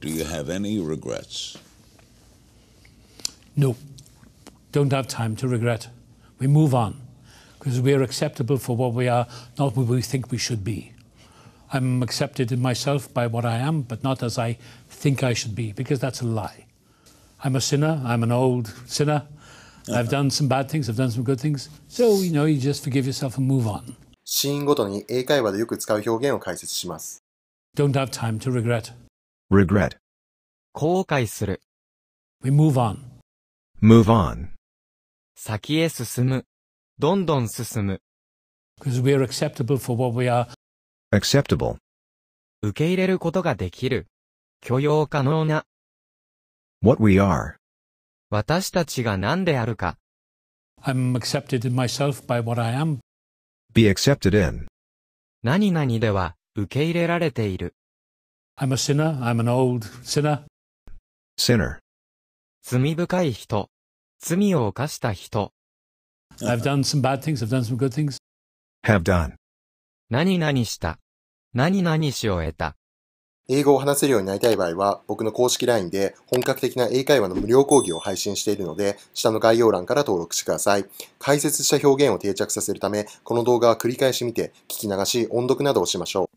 Do you have any regrets? No. Don't have time to regret. We move on because we are acceptable for what we are, not what we think we should be. I'm accepted in myself by what I am, but not as I think I should be, because that's a lie. I'm a sinner. I'm an old sinner. Uh -huh. I've done some bad things. I've done some good things. So, you know, you just forgive yourself and move on. シーンごとに英会話でよく使う表現を解説します。Don't have time to regret. regret 後悔する We move on move on 先へ進むどんどん進む Because we are acceptable for what we are acceptable 受け入れることができる許容可能な what we are 私たちが何であるか I'm accepted in myself by what I am be accepted in 何々では受け入れられている I'm a sinner, I'm an old sinner. Sinner. 罪深い人。罪を犯した人。I've done some bad things, I've done some good things. Have done. 何々した。何々しを得た。英語を話せるようになりたい場合は、僕の公式 LINE で本格的な英会話の無料講義を配信しているので、下の概要欄から登録してください。解説した表現を定着させるため、この動画は繰り返し見て、聞き流し、音読などをしましょう。